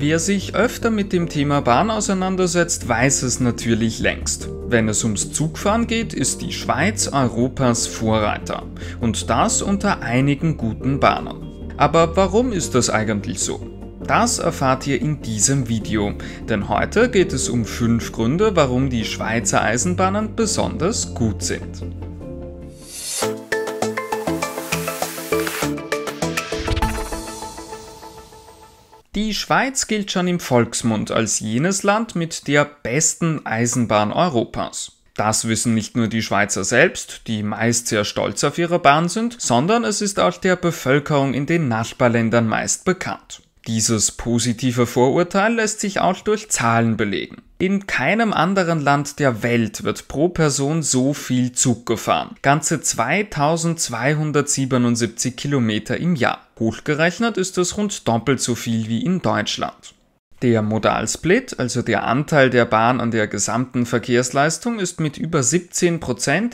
Wer sich öfter mit dem Thema Bahn auseinandersetzt, weiß es natürlich längst. Wenn es ums Zugfahren geht, ist die Schweiz Europas Vorreiter. Und das unter einigen guten Bahnen. Aber warum ist das eigentlich so? Das erfahrt ihr in diesem Video, denn heute geht es um 5 Gründe, warum die Schweizer Eisenbahnen besonders gut sind. Die Schweiz gilt schon im Volksmund als jenes Land mit der besten Eisenbahn Europas. Das wissen nicht nur die Schweizer selbst, die meist sehr stolz auf ihre Bahn sind, sondern es ist auch der Bevölkerung in den Nachbarländern meist bekannt. Dieses positive Vorurteil lässt sich auch durch Zahlen belegen. In keinem anderen Land der Welt wird pro Person so viel Zug gefahren. Ganze 2277 Kilometer im Jahr. Hochgerechnet ist das rund doppelt so viel wie in Deutschland. Der Modalsplit, also der Anteil der Bahn an der gesamten Verkehrsleistung, ist mit über 17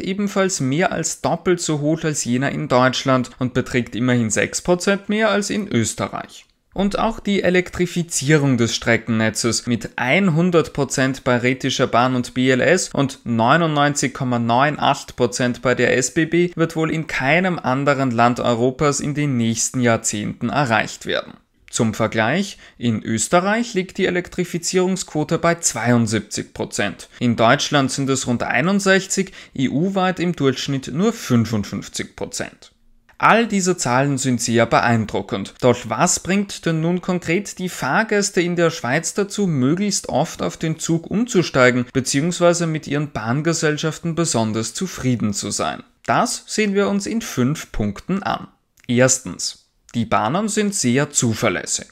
ebenfalls mehr als doppelt so hoch als jener in Deutschland und beträgt immerhin 6 mehr als in Österreich. Und auch die Elektrifizierung des Streckennetzes mit 100% bei Rätischer Bahn und BLS und 99,98% bei der SBB wird wohl in keinem anderen Land Europas in den nächsten Jahrzehnten erreicht werden. Zum Vergleich, in Österreich liegt die Elektrifizierungsquote bei 72 In Deutschland sind es rund 61, EU-weit im Durchschnitt nur 55 All diese Zahlen sind sehr beeindruckend. Doch was bringt denn nun konkret die Fahrgäste in der Schweiz dazu, möglichst oft auf den Zug umzusteigen bzw. mit ihren Bahngesellschaften besonders zufrieden zu sein? Das sehen wir uns in fünf Punkten an. Erstens. Die Bahnen sind sehr zuverlässig.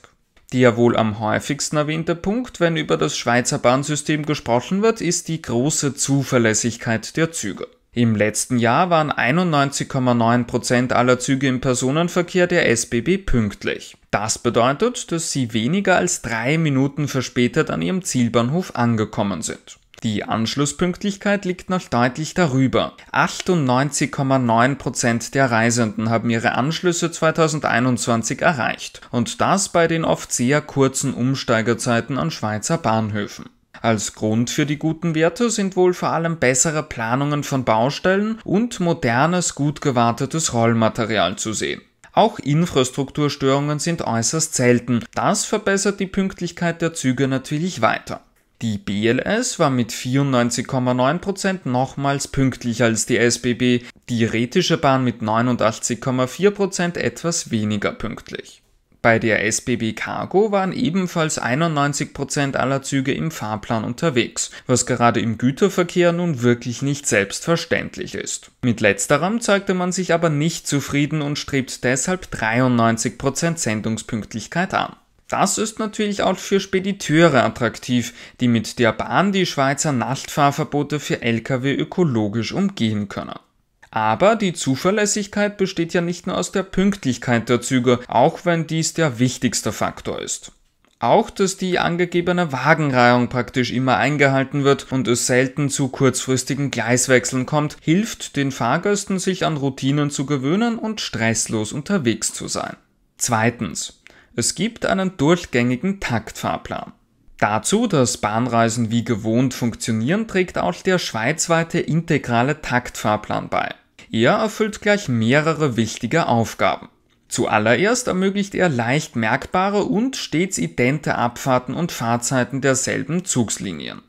Der wohl am häufigsten erwähnte Punkt, wenn über das Schweizer Bahnsystem gesprochen wird, ist die große Zuverlässigkeit der Züge. Im letzten Jahr waren 91,9 aller Züge im Personenverkehr der SBB pünktlich. Das bedeutet, dass sie weniger als drei Minuten verspätet an ihrem Zielbahnhof angekommen sind. Die Anschlusspünktlichkeit liegt noch deutlich darüber. 98,9% der Reisenden haben ihre Anschlüsse 2021 erreicht und das bei den oft sehr kurzen Umsteigerzeiten an Schweizer Bahnhöfen. Als Grund für die guten Werte sind wohl vor allem bessere Planungen von Baustellen und modernes, gut gewartetes Rollmaterial zu sehen. Auch Infrastrukturstörungen sind äußerst selten. Das verbessert die Pünktlichkeit der Züge natürlich weiter. Die BLS war mit 94,9% nochmals pünktlicher als die SBB, die Rätische Bahn mit 89,4% etwas weniger pünktlich. Bei der SBB Cargo waren ebenfalls 91% aller Züge im Fahrplan unterwegs, was gerade im Güterverkehr nun wirklich nicht selbstverständlich ist. Mit letzterem zeigte man sich aber nicht zufrieden und strebt deshalb 93% Sendungspünktlichkeit an. Das ist natürlich auch für Spediteure attraktiv, die mit der Bahn die Schweizer Nachtfahrverbote für Lkw ökologisch umgehen können. Aber die Zuverlässigkeit besteht ja nicht nur aus der Pünktlichkeit der Züge, auch wenn dies der wichtigste Faktor ist. Auch, dass die angegebene Wagenreihung praktisch immer eingehalten wird und es selten zu kurzfristigen Gleiswechseln kommt, hilft den Fahrgästen, sich an Routinen zu gewöhnen und stresslos unterwegs zu sein. Zweitens. Es gibt einen durchgängigen Taktfahrplan. Dazu, dass Bahnreisen wie gewohnt funktionieren, trägt auch der schweizweite integrale Taktfahrplan bei. Er erfüllt gleich mehrere wichtige Aufgaben. Zuallererst ermöglicht er leicht merkbare und stets idente Abfahrten und Fahrzeiten derselben Zugslinien.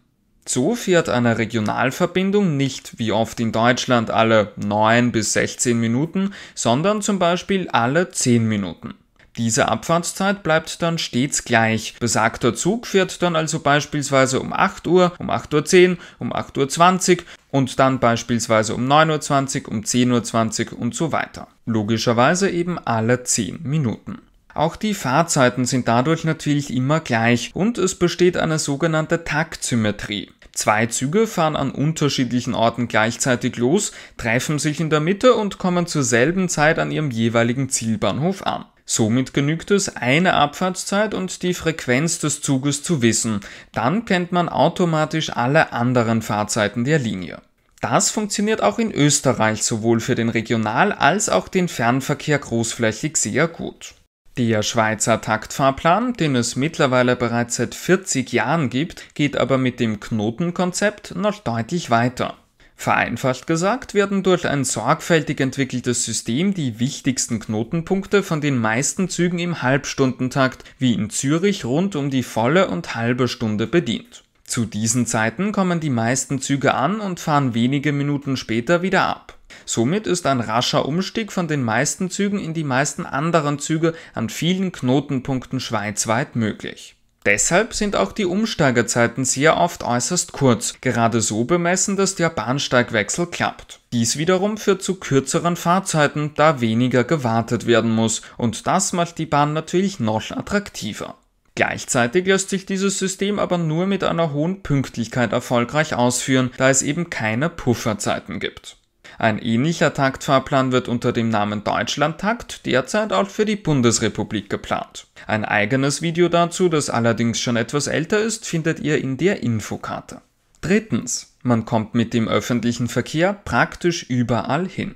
So fährt eine Regionalverbindung nicht wie oft in Deutschland alle 9 bis 16 Minuten, sondern zum Beispiel alle 10 Minuten. Diese Abfahrtszeit bleibt dann stets gleich. Besagter Zug fährt dann also beispielsweise um 8 Uhr, um 8.10 Uhr, um 8.20 Uhr und dann beispielsweise um 9.20 Uhr, um 10.20 Uhr und so weiter. Logischerweise eben alle 10 Minuten. Auch die Fahrzeiten sind dadurch natürlich immer gleich und es besteht eine sogenannte Taktsymmetrie. Zwei Züge fahren an unterschiedlichen Orten gleichzeitig los, treffen sich in der Mitte und kommen zur selben Zeit an ihrem jeweiligen Zielbahnhof an. Somit genügt es, eine Abfahrtszeit und die Frequenz des Zuges zu wissen. Dann kennt man automatisch alle anderen Fahrzeiten der Linie. Das funktioniert auch in Österreich sowohl für den Regional- als auch den Fernverkehr großflächig sehr gut. Der Schweizer Taktfahrplan, den es mittlerweile bereits seit 40 Jahren gibt, geht aber mit dem Knotenkonzept noch deutlich weiter. Vereinfacht gesagt werden durch ein sorgfältig entwickeltes System die wichtigsten Knotenpunkte von den meisten Zügen im Halbstundentakt wie in Zürich rund um die volle und halbe Stunde bedient. Zu diesen Zeiten kommen die meisten Züge an und fahren wenige Minuten später wieder ab. Somit ist ein rascher Umstieg von den meisten Zügen in die meisten anderen Züge an vielen Knotenpunkten schweizweit möglich. Deshalb sind auch die Umsteigerzeiten sehr oft äußerst kurz, gerade so bemessen, dass der Bahnsteigwechsel klappt. Dies wiederum führt zu kürzeren Fahrzeiten, da weniger gewartet werden muss, und das macht die Bahn natürlich noch attraktiver. Gleichzeitig lässt sich dieses System aber nur mit einer hohen Pünktlichkeit erfolgreich ausführen, da es eben keine Pufferzeiten gibt. Ein ähnlicher Taktfahrplan wird unter dem Namen Deutschlandtakt derzeit auch für die Bundesrepublik geplant. Ein eigenes Video dazu, das allerdings schon etwas älter ist, findet ihr in der Infokarte. Drittens, man kommt mit dem öffentlichen Verkehr praktisch überall hin.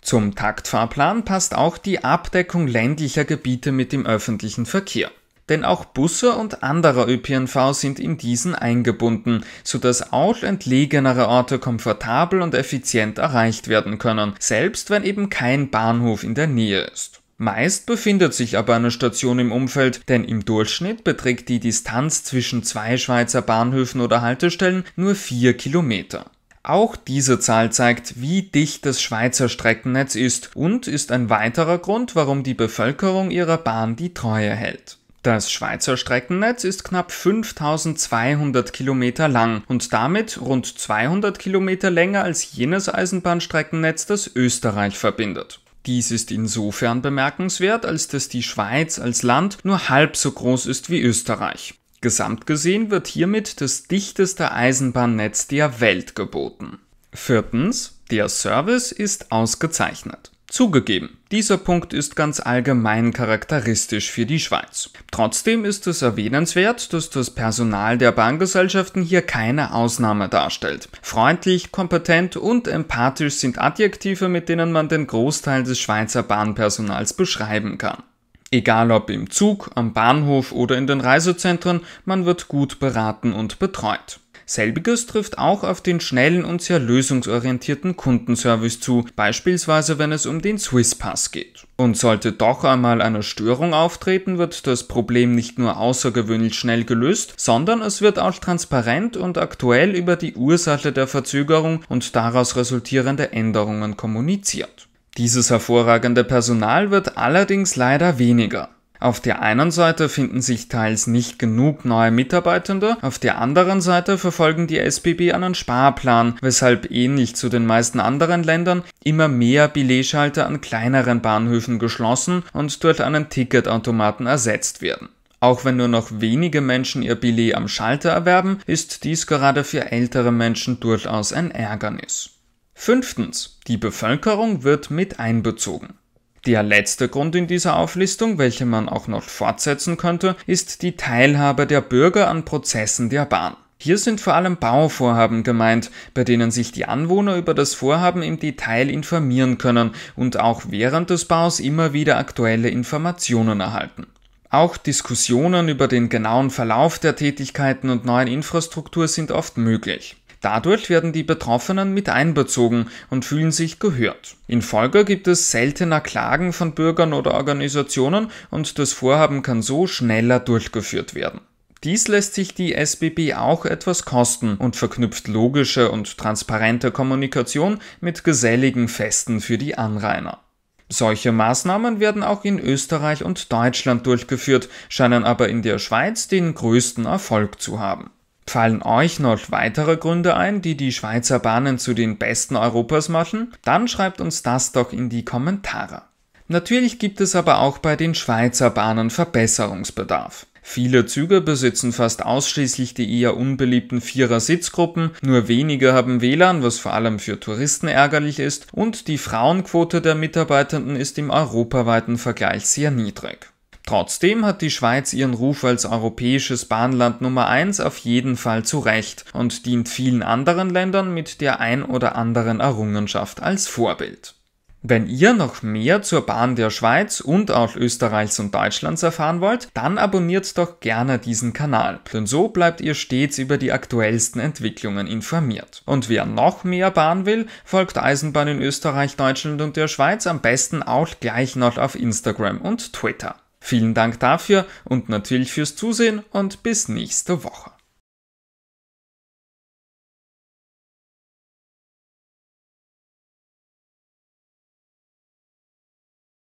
Zum Taktfahrplan passt auch die Abdeckung ländlicher Gebiete mit dem öffentlichen Verkehr. Denn auch Busse und anderer ÖPNV sind in diesen eingebunden, sodass auch entlegenere Orte komfortabel und effizient erreicht werden können, selbst wenn eben kein Bahnhof in der Nähe ist. Meist befindet sich aber eine Station im Umfeld, denn im Durchschnitt beträgt die Distanz zwischen zwei Schweizer Bahnhöfen oder Haltestellen nur vier Kilometer. Auch diese Zahl zeigt, wie dicht das Schweizer Streckennetz ist und ist ein weiterer Grund, warum die Bevölkerung ihrer Bahn die Treue hält. Das Schweizer Streckennetz ist knapp 5200 Kilometer lang und damit rund 200 Kilometer länger als jenes Eisenbahnstreckennetz, das Österreich verbindet. Dies ist insofern bemerkenswert, als dass die Schweiz als Land nur halb so groß ist wie Österreich. Gesamt gesehen wird hiermit das dichteste Eisenbahnnetz der Welt geboten. Viertens, der Service ist ausgezeichnet. Zugegeben, dieser Punkt ist ganz allgemein charakteristisch für die Schweiz. Trotzdem ist es erwähnenswert, dass das Personal der Bahngesellschaften hier keine Ausnahme darstellt. Freundlich, kompetent und empathisch sind Adjektive, mit denen man den Großteil des Schweizer Bahnpersonals beschreiben kann. Egal ob im Zug, am Bahnhof oder in den Reisezentren, man wird gut beraten und betreut. Selbiges trifft auch auf den schnellen und sehr lösungsorientierten Kundenservice zu, beispielsweise wenn es um den Swisspass geht. Und sollte doch einmal eine Störung auftreten, wird das Problem nicht nur außergewöhnlich schnell gelöst, sondern es wird auch transparent und aktuell über die Ursache der Verzögerung und daraus resultierende Änderungen kommuniziert. Dieses hervorragende Personal wird allerdings leider weniger. Auf der einen Seite finden sich teils nicht genug neue Mitarbeitende, auf der anderen Seite verfolgen die SBB einen Sparplan, weshalb ähnlich eh zu den meisten anderen Ländern immer mehr Billetschalter an kleineren Bahnhöfen geschlossen und durch einen Ticketautomaten ersetzt werden. Auch wenn nur noch wenige Menschen ihr Billet am Schalter erwerben, ist dies gerade für ältere Menschen durchaus ein Ärgernis. Fünftens. Die Bevölkerung wird mit einbezogen. Der letzte Grund in dieser Auflistung, welche man auch noch fortsetzen könnte, ist die Teilhabe der Bürger an Prozessen der Bahn. Hier sind vor allem Bauvorhaben gemeint, bei denen sich die Anwohner über das Vorhaben im Detail informieren können und auch während des Baus immer wieder aktuelle Informationen erhalten. Auch Diskussionen über den genauen Verlauf der Tätigkeiten und neuen Infrastruktur sind oft möglich. Dadurch werden die Betroffenen mit einbezogen und fühlen sich gehört. In Folge gibt es seltener Klagen von Bürgern oder Organisationen und das Vorhaben kann so schneller durchgeführt werden. Dies lässt sich die SBB auch etwas kosten und verknüpft logische und transparente Kommunikation mit geselligen Festen für die Anrainer. Solche Maßnahmen werden auch in Österreich und Deutschland durchgeführt, scheinen aber in der Schweiz den größten Erfolg zu haben. Fallen euch noch weitere Gründe ein, die die Schweizer Bahnen zu den besten Europas machen? Dann schreibt uns das doch in die Kommentare. Natürlich gibt es aber auch bei den Schweizer Bahnen Verbesserungsbedarf. Viele Züge besitzen fast ausschließlich die eher unbeliebten Vierer-Sitzgruppen, nur wenige haben WLAN, was vor allem für Touristen ärgerlich ist, und die Frauenquote der Mitarbeitenden ist im europaweiten Vergleich sehr niedrig. Trotzdem hat die Schweiz ihren Ruf als europäisches Bahnland Nummer 1 auf jeden Fall zu Recht und dient vielen anderen Ländern mit der ein oder anderen Errungenschaft als Vorbild. Wenn ihr noch mehr zur Bahn der Schweiz und auch Österreichs und Deutschlands erfahren wollt, dann abonniert doch gerne diesen Kanal, denn so bleibt ihr stets über die aktuellsten Entwicklungen informiert. Und wer noch mehr Bahn will, folgt Eisenbahn in Österreich, Deutschland und der Schweiz am besten auch gleich noch auf Instagram und Twitter. Vielen Dank dafür und natürlich fürs Zusehen und bis nächste Woche.